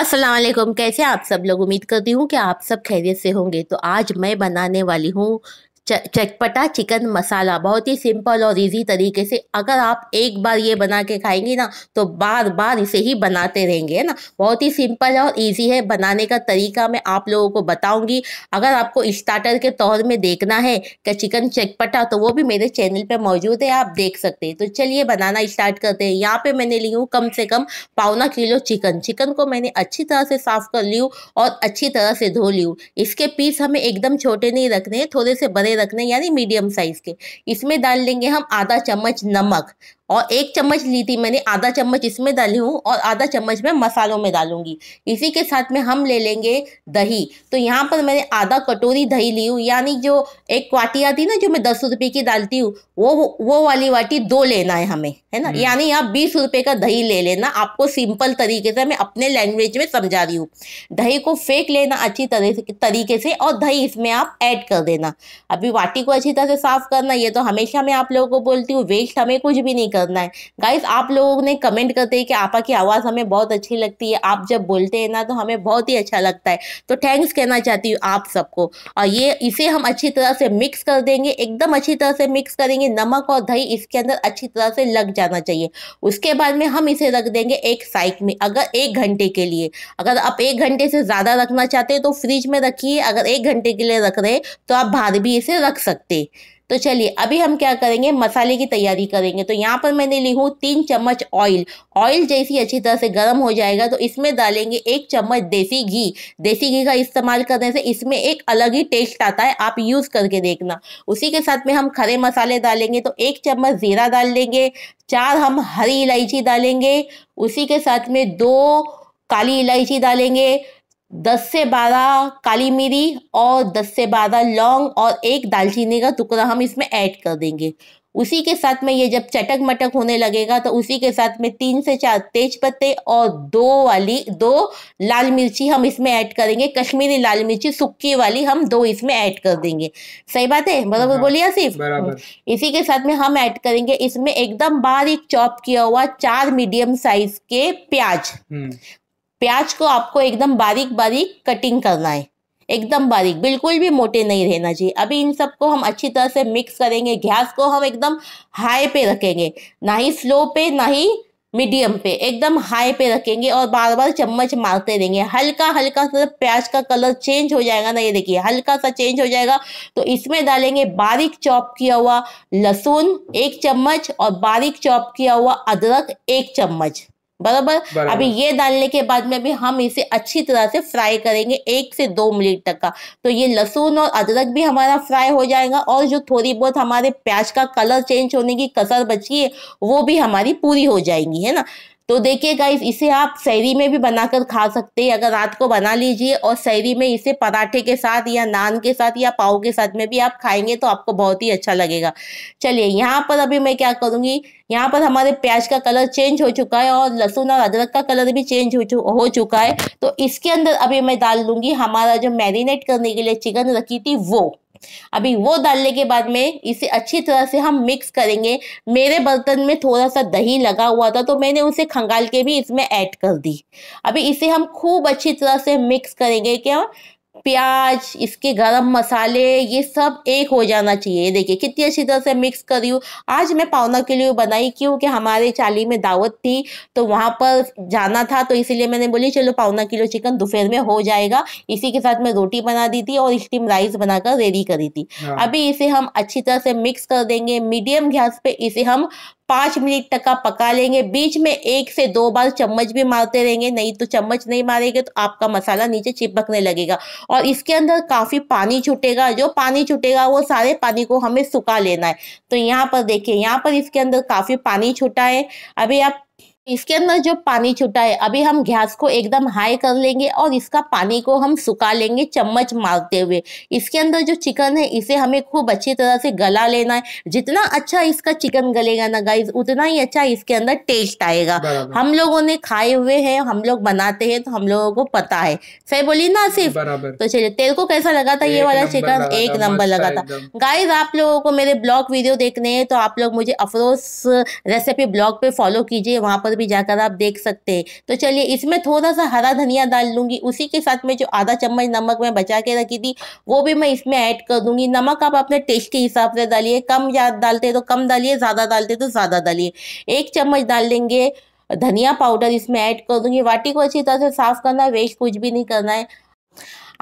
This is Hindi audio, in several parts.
असलकुम कैसे आप सब लोग उम्मीद करती हूँ कि आप सब खैरियत से होंगे तो आज मैं बनाने वाली हूँ चटपटा चिकन मसाला बहुत ही सिंपल और इजी तरीके से अगर आप एक बार ये बना के खाएंगे ना तो बार बार इसे ही बनाते रहेंगे है ना बहुत ही सिंपल और इजी है बनाने का तरीका मैं आप लोगों को बताऊंगी अगर आपको स्टार्टर के तौर में देखना है कि चिकन चटपटा तो वो भी मेरे चैनल पर मौजूद है आप देख सकते हैं तो चलिए बनाना स्टार्ट करते हैं यहाँ पर मैंने ली हूँ कम से कम पौना किलो चिकन चिकन को मैंने अच्छी तरह से साफ़ कर ली और अच्छी तरह से धो ली इसके पीस हमें एकदम छोटे नहीं रखने थोड़े से बड़े रखने यानी मीडियम साइज के इसमें डाल लेंगे हम आधा चम्मच नमक और एक चम्मच ली थी मैंने आधा चम्मच इसमें डाली हूँ और आधा चम्मच मैं मसालों में डालूंगी इसी के साथ में हम ले लेंगे दही तो यहाँ पर मैंने आधा कटोरी दही ली हूँ यानी जो एक क्वाटी आती ना जो मैं दस रुपये की डालती हूँ वो वो वाली वाटी दो लेना है हमें है ना हम्म। यानी आप बीस रुपये का दही ले लेना आपको सिंपल तरीके से मैं अपने लैंग्वेज में समझा रही हूँ दही को फेंक लेना अच्छी तरीके से और दही इसमें आप ऐड कर देना अब कभी वाटी को अच्छी तरह से साफ़ करना ये तो हमेशा मैं आप लोगों को बोलती हूँ वेस्ट हमें कुछ भी नहीं करना है गाइस आप लोगों ने कमेंट करते हैं कि आपा की आवाज़ हमें बहुत अच्छी लगती है आप जब बोलते हैं ना तो हमें बहुत ही अच्छा लगता है तो थैंक्स कहना चाहती हूँ आप सबको और ये इसे हम अच्छी तरह से मिक्स कर देंगे एकदम अच्छी तरह से मिक्स करेंगे नमक और दही इसके अंदर अच्छी तरह से लग जाना चाहिए उसके बाद में हम इसे रख देंगे एक साइक में अगर एक घंटे के लिए अगर आप एक घंटे से ज़्यादा रखना चाहते हैं तो फ्रिज में रखिए अगर एक घंटे के लिए रख रहे तो आप बाहर भी इसे नहीं रख सकते तो चलिए अभी हम क्या करेंगे मसाले की तैयारी करेंगे तो यहाँ पर मैंने ली हूँ तीन चम्मच ऑयल ऑयल जैसी अच्छी तरह से गर्म हो जाएगा तो इसमें डालेंगे एक चम्मच देसी घी देसी घी का इस्तेमाल करने से इसमें एक अलग ही टेस्ट आता है आप यूज़ करके देखना उसी के साथ में हम खड़े मसाले डालेंगे तो एक चम्मच ज़ीरा डाल देंगे चार हम हरी इलायची डालेंगे उसी के साथ में दो काली इलायची डालेंगे दस से बारह काली मिरी और दस से बारह लौंग और एक दालचीनी का टुकड़ा हम इसमें ऐड कर देंगे उसी के साथ में ये जब चटक मटक होने लगेगा तो उसी के साथ में तीन से चार तेज पत्ते और दो वाली दो लाल मिर्ची हम इसमें ऐड करेंगे कश्मीरी लाल मिर्ची सुक्की वाली हम दो इसमें ऐड कर देंगे सही बात है बराबर हाँ, बोलिए सिर्फ इसी के साथ में हम ऐड करेंगे इसमें एकदम बारीक चॉप किया हुआ चार मीडियम साइज के प्याज हम्म। प्याज को आपको एकदम बारीक बारीक कटिंग करना है एकदम बारीक बिल्कुल भी मोटे नहीं रहना चाहिए अभी इन सबको हम अच्छी तरह से मिक्स करेंगे गैस को हम एकदम हाई पे रखेंगे ना ही स्लो पे ना ही मीडियम पे एकदम हाई पे रखेंगे और बार बार चम्मच मारते रहेंगे हल्का हल्का सा प्याज का कलर चेंज हो जाएगा ना ये देखिए हल्का सा चेंज हो जाएगा तो इसमें डालेंगे बारीक चॉप किया हुआ लहसुन एक चम्मच और बारीक चॉप किया हुआ अदरक एक चम्मच बराबर अभी ये डालने के बाद में भी हम इसे अच्छी तरह से फ्राई करेंगे एक से दो मिनट तक का तो ये लहसुन और अदरक भी हमारा फ्राई हो जाएगा और जो थोड़ी बहुत हमारे प्याज का कलर चेंज होने की कसर बची है वो भी हमारी पूरी हो जाएगी है ना तो देखिए गाइस इसे आप सैरी में भी बनाकर खा सकते हैं अगर रात को बना लीजिए और सैरी में इसे पराठे के साथ या नान के साथ या पाव के साथ में भी आप खाएंगे तो आपको बहुत ही अच्छा लगेगा चलिए यहाँ पर अभी मैं क्या करूँगी यहाँ पर हमारे प्याज का कलर चेंज हो चुका है और लहसुन और अदरक का कलर भी चेंज हो, चु, हो चुका है तो इसके अंदर अभी मैं डाल लूँगी हमारा जो मैरिनेट करने के लिए चिकन रखी थी वो अभी वो डालने के बाद में इसे अच्छी तरह से हम मिक्स करेंगे मेरे बर्तन में थोड़ा सा दही लगा हुआ था तो मैंने उसे खंगाल के भी इसमें ऐड कर दी अभी इसे हम खूब अच्छी तरह से मिक्स करेंगे क्या प्याज इसके गरम मसाले ये सब एक हो जाना चाहिए देखिए कितनी अच्छी तरह से मिक्स करी हूँ आज मैं पावना के लिए बनाई क्योंकि हमारे चाली में दावत थी तो वहाँ पर जाना था तो इसीलिए मैंने बोली चलो पावना किलो चिकन दोपहर में हो जाएगा इसी के साथ मैं रोटी बना दी थी और स्टीम राइस बनाकर रेडी करी थी हाँ। अभी इसे हम अच्छी तरह से मिक्स कर देंगे मीडियम गैस पे इसे हम पाँच मिनट तक का पका लेंगे बीच में एक से दो बार चम्मच भी मारते रहेंगे नहीं तो चम्मच नहीं मारेंगे तो आपका मसाला नीचे चिपकने लगेगा और इसके अंदर काफ़ी पानी छूटेगा जो पानी छूटेगा वो सारे पानी को हमें सुखा लेना है तो यहाँ पर देखिए यहाँ पर इसके अंदर काफ़ी पानी छूटा है अभी आप इसके अंदर जो पानी छुटा है अभी हम गैस को एकदम हाई कर लेंगे और इसका पानी को हम सुखा लेंगे चम्मच मारते हुए इसके अंदर जो चिकन है इसे हमें खूब अच्छी तरह से गला लेना है जितना अच्छा इसका चिकन गलेगा ना गाइज उतना ही अच्छा इसके अंदर टेस्ट आएगा हम लोगों ने खाए हुए हैं हम लोग बनाते हैं तो हम लोगों को पता है सही बोली ना सिर्फ तो चलिए तेरे को कैसा लगा था ये वाला चिकन एक नंबर लगा था गाइज आप लोगों को मेरे ब्लॉग वीडियो देखने हैं तो आप लोग मुझे अफरोज रेसिपी ब्लॉग पे फॉलो कीजिए वहां पर भी जाकर आप देख सकते हैं तो चलिए इसमें थोड़ा सा हरा धनिया डाल लूँगी उसी के साथ में जो आधा चम्मच नमक मैं बचा के रखी थी वो भी मैं इसमें ऐड कर दूँगी नमक आप अपने टेस्ट के हिसाब से डालिए कम डालते तो कम डालिए ज़्यादा डालते तो ज़्यादा डालिए एक चम्मच डाल लेंगे धनिया पाउडर इसमें ऐड कर दूंगी वाटी को अच्छी तरह से साफ करना है वेस्ट कुछ भी नहीं करना है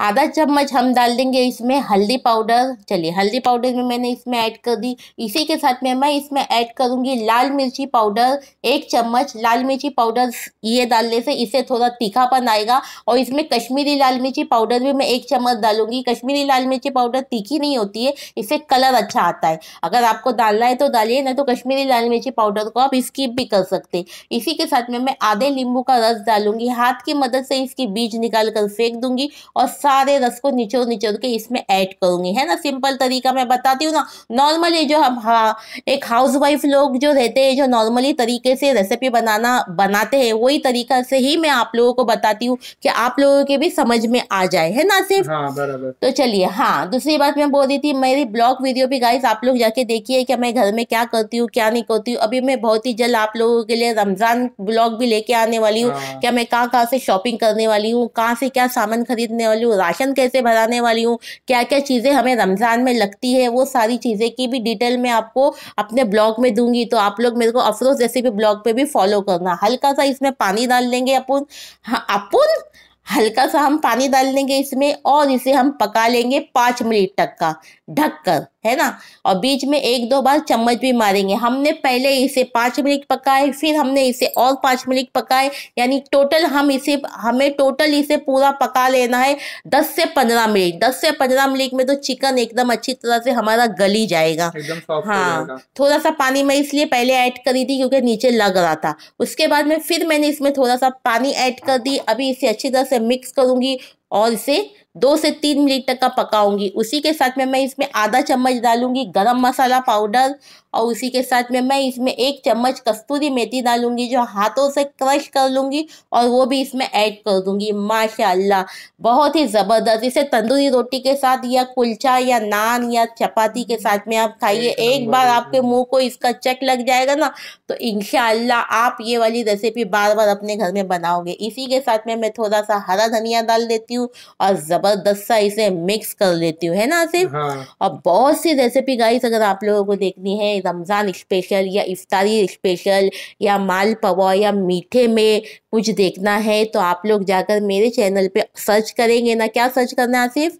आधा चम्मच हम डाल देंगे इसमें हल्दी पाउडर चलिए हल्दी पाउडर भी मैंने इसमें ऐड कर दी इसी के साथ में मैं इसमें ऐड करूँगी लाल मिर्ची पाउडर एक चम्मच लाल मिर्ची पाउडर ये डालने से इसे थोड़ा तीखापन आएगा और इसमें कश्मीरी लाल मिर्ची पाउडर भी मैं एक चम्मच डालूंगी कश्मीरी लाल मिर्ची पाउडर तीखी नहीं होती है इससे कलर अच्छा आता है अगर आपको डालना है तो डालिए ना तो कश्मीरी लाल मिर्ची पाउडर को आप स्कीप भी कर सकते इसी के साथ में मैं आधे नींबू का रस डालूंगी हाथ की मदद से इसकी बीज निकाल कर फेंक दूंगी और सारे रस को निचोड़ निचोड़ के इसमें ऐड करूंगी है ना सिंपल तरीका मैं बताती हूँ ना नॉर्मली जो हम हाँ एक हाउस वाइफ लोग जो रहते हैं जो नॉर्मली तरीके से रेसिपी बनाना बनाते हैं वही तरीका से ही मैं आप लोगों को बताती हूँ कि आप लोगों के भी समझ में आ जाए है ना सिर्फ हाँ, तो चलिए हाँ दूसरी बात मैं बोल रही थी मेरी ब्लॉग वीडियो भी गाइस आप लोग जाके देखिए कि मैं घर में क्या करती हूँ क्या नहीं करती हूँ अभी मैं बहुत ही जल्द आप लोगों के लिए रमजान ब्लॉग भी लेके आने वाली हूँ हाँ। क्या मैं कहाँ कहाँ से शॉपिंग करने वाली हूँ कहाँ से क्या सामान खरीदने वाली हूँ राशन कैसे भराने वाली हूँ क्या क्या चीज़ें हमें रमज़ान में लगती है वो सारी चीज़ें की भी डिटेल मैं आपको अपने ब्लॉग में दूंगी तो आप लोग मेरे को अफरोज रेसिपी ब्लॉग पे भी फॉलो करना हल्का सा इसमें पानी डाल लेंगे अपन हाँ, अपन हल्का सा हम पानी डाल लेंगे इसमें और इसे हम पका लेंगे पाँच मिनट तक का ढक है ना और बीच में एक दो बार चम्मच भी मारेंगे हमने पहले इसे पाँच मिनट पकाए फिर हमने इसे और पाँच मिनट पकाए यानी टोटल हम इसे हमें टोटल इसे पूरा पका लेना है दस से पंद्रह मिनट दस से पंद्रह मिनट में तो चिकन एकदम अच्छी तरह से हमारा गली जाएगा हाँ थोड़ा सा पानी मैं इसलिए पहले ऐड करी थी क्योंकि नीचे लग रहा था उसके बाद में फिर मैंने इसमें थोड़ा सा पानी ऐड कर दी अभी इसे अच्छी तरह से मिक्स करूँगी और इसे दो से तीन मिनट तक का पकाऊंगी उसी के साथ में मैं इसमें आधा चम्मच डालूंगी गरम मसाला पाउडर और उसी के साथ में मैं इसमें एक चम्मच कस्तूरी मेथी डालूंगी जो हाथों से क्रश कर लूँगी और वो भी इसमें ऐड कर दूंगी माशाल्लाह बहुत ही ज़बरदस्त इसे तंदूरी रोटी के साथ या कुलचा या नान या चपाती के साथ में आप खाइए एक बार आपके मुँह को इसका चक लग जाएगा ना तो इन आप ये वाली रेसिपी बार बार अपने घर में बनाओगे इसी के साथ में मैं थोड़ा सा हरा धनिया डाल देती हूँ और दस सा इसे मिक्स कर लेती हूँ है ना आसिफ हाँ। और बहुत सी रेसिपी गाइस अगर आप लोगों को देखनी है रमज़ान स्पेशल या इफ्तारी स्पेशल या माल पवा या मीठे में कुछ देखना है तो आप लोग जाकर मेरे चैनल पे सर्च करेंगे ना क्या सर्च करना है आसिफ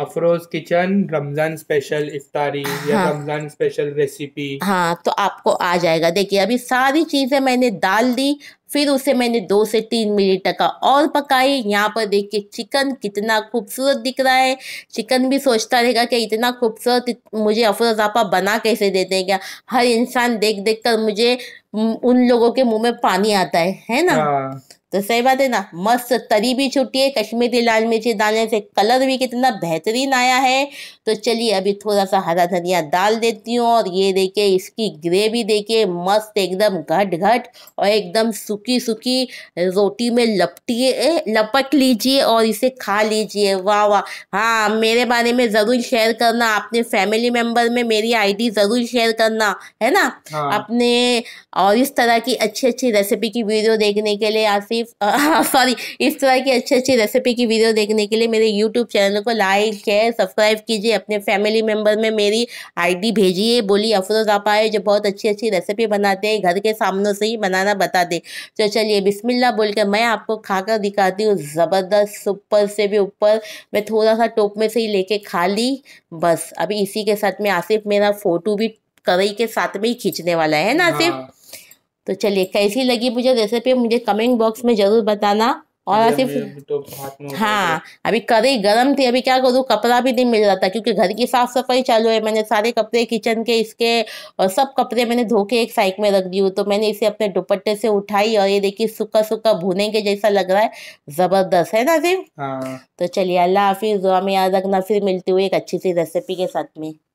अफरोज किचन रमजान स्पेशल इफ्तारी हाँ, या रमजान स्पेशल रेसिपी हाँ तो आपको आ जाएगा देखिए अभी सारी चीजें मैंने डाल दी फिर उसे मैंने दो से तीन मिनट का और पकाई यहाँ पर देखिए चिकन कितना खूबसूरत दिख रहा है चिकन भी सोचता रहेगा कि इतना खूबसूरत मुझे अफरोज आपा बना कैसे दे देगा हर इंसान देख देख कर मुझे उन लोगों के मुंह में पानी आता है है ना हाँ। तो सही बात है ना मस्त तरी भी छुट्टी है कश्मीरी लाल मिर्ची डालने से कलर भी कितना बेहतरीन आया है तो चलिए अभी थोड़ा सा हरा धनिया डाल देती हूँ और ये देखिए इसकी ग्रेवी देखिए मस्त एकदम घट घट और एकदम सूखी सूखी रोटी में लपटिए लपट लीजिए और इसे खा लीजिए वाह वाह हाँ मेरे बारे में ज़रूर शेयर करना अपने फैमिली मेम्बर में मेरी आईडी ज़रूर शेयर करना है ना हाँ। अपने और इस तरह की अच्छी अच्छी रेसिपी की वीडियो देखने के लिए आसिफ सॉरी हाँ, इस तरह की अच्छी अच्छी रेसिपी की वीडियो देखने के लिए मेरे यूट्यूब चैनल को लाइक शेयर सब्सक्राइब कीजिए अपने फैमिली मेम्बर में मेरी आईडी भेजिए बोली अफरोज आप आए जो बहुत अच्छी अच्छी रेसिपी बनाते हैं घर के सामने से ही बनाना बता दे तो चलिए बिस्मिल्ला बोल कर मैं आपको खाकर दिखाती हूँ ज़बरदस्त सुपर से भी ऊपर मैं थोड़ा सा टोप में से ही लेके खा ली बस अभी इसी के साथ में आसिफ मेरा फ़ोटो भी कढ़ाई के साथ में ही खींचने वाला है ना आसिफ हाँ। तो चलिए कैसी लगी मुझे रेसिपी मुझे कमेंट बॉक्स में ज़रूर बताना और सिर्फ तो हाँ अभी करी गर्म थी अभी क्या करूँ कपड़ा भी नहीं मिल रहा था क्योंकि घर की साफ सफाई चालू है मैंने सारे कपड़े किचन के इसके और सब कपड़े मैंने धो के एक साइड में रख दी हूँ तो मैंने इसे अपने दुपट्टे से उठाई और ये देखिए सूखा सूखा भुने के जैसा लग रहा है जबरदस्त है ना सिर्फ हाँ। तो चलिए अल्लाह हाफिज हमें याद रखना फिर मिलती हुई एक अच्छी सी रेसिपी के साथ में